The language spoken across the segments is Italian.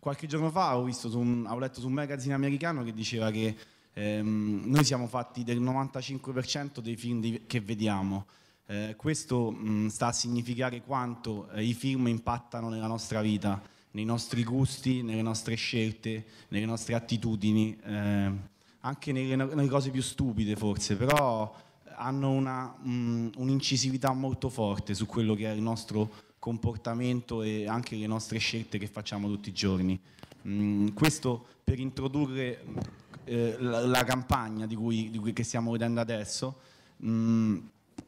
Qualche giorno fa ho, un, ho letto su un magazine americano che diceva che ehm, noi siamo fatti del 95% dei film di, che vediamo. Eh, questo mh, mm, sta a significare quanto eh, i film impattano nella nostra vita, nei nostri gusti, nelle nostre scelte, nelle nostre attitudini, eh, anche nelle, nelle, cose più stupide forse, però eh, hanno mm, un'incisività molto forte su quello che è il nostro comportamento e anche le nostre scelte che facciamo tutti i giorni. Mm, questo per introdurre eh, la, campagna di cui, di cui stiamo vedendo adesso. Mm,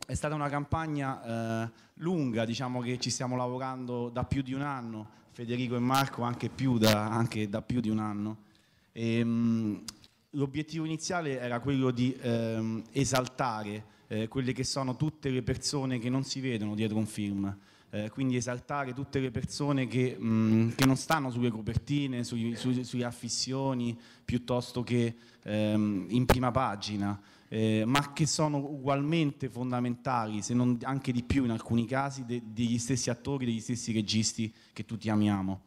è stata una campagna eh, lunga, diciamo che ci stiamo lavorando da più di un anno, Federico e Marco anche, più da, anche da, più di un anno. Ehm, l'obiettivo iniziale era quello di ehm, esaltare eh, quelle che sono tutte le persone che non si vedono dietro un film, eh, quindi esaltare tutte le persone che, mh, che non stanno sulle copertine, sui, su, sulle affissioni, piuttosto che ehm, in prima pagina, eh, ma che sono ugualmente fondamentali, se non anche di più in alcuni casi, de, degli stessi attori, degli stessi registi che tutti amiamo.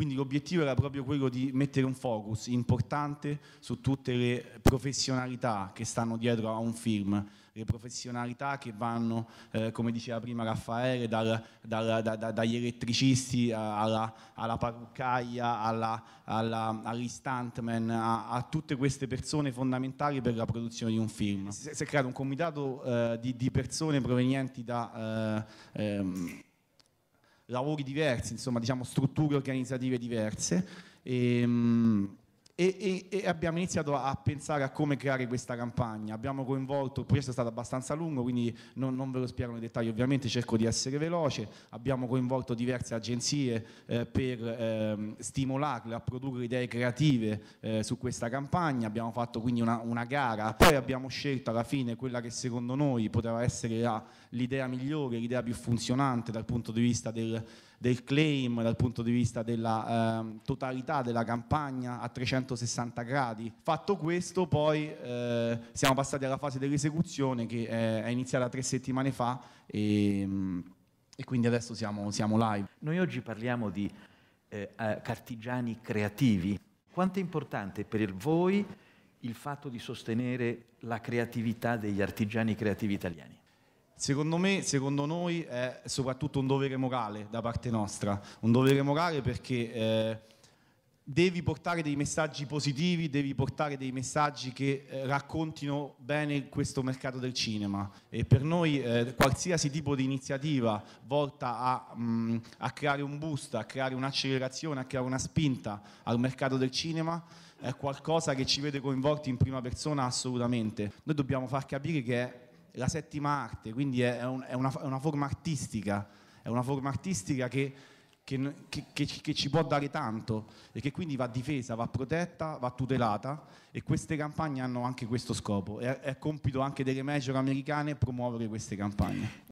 Quindi l'obiettivo era proprio quello di mettere un focus importante su tutte le professionalità che stanno dietro a un film, le professionalità che vanno, eh, come diceva prima Raffaele, dal, dal, da, da, dagli elettricisti alla, alla parruccaia, alla, alla, a, a, tutte queste persone fondamentali per la produzione di un film. Si, si è creato un comitato eh, di, di, persone provenienti da... Eh, ehm, lavori diversi, insomma diciamo strutture organizzative diverse. E, ehm, mh, e, e, e, abbiamo iniziato a pensare a come creare questa campagna. Abbiamo coinvolto, il processo è stato abbastanza lungo, quindi non, non ve lo spiego nei dettagli, ovviamente cerco di essere veloce. Abbiamo coinvolto diverse agenzie eh, per eh, stimolarle a produrre idee creative eh, su questa campagna. Abbiamo fatto quindi una, una, gara, poi abbiamo scelto alla fine quella che secondo noi poteva essere l'idea migliore, l'idea più funzionante dal punto di vista del, del claim, dal punto di vista della ehm, totalità della campagna a 300 360 gradi. Fatto questo, poi eh, siamo passati alla fase dell'esecuzione che è, è iniziata tre settimane fa e, ehm, e quindi adesso siamo, siamo, live. Noi oggi parliamo di eh, eh, cartigiani creativi. Quanto è importante per voi il fatto di sostenere la creatività degli artigiani creativi italiani? Secondo me, secondo noi, è soprattutto un dovere morale da parte nostra, un dovere morale perché... Eh, devi portare dei messaggi positivi, devi portare dei messaggi che eh, raccontino bene questo mercato del cinema e per noi eh, qualsiasi tipo di iniziativa volta a, mh, mm, a creare un boost, a creare un'accelerazione, a creare una spinta al mercato del cinema è qualcosa che ci vede coinvolti in prima persona assolutamente. Noi dobbiamo far capire che è la settima arte, quindi è, un, è, una, è una forma artistica, è una forma artistica che che, che, che, ci può dare tanto e che quindi va difesa, va protetta, va tutelata e queste campagne hanno anche questo scopo. È, è compito anche delle major americane promuovere queste campagne.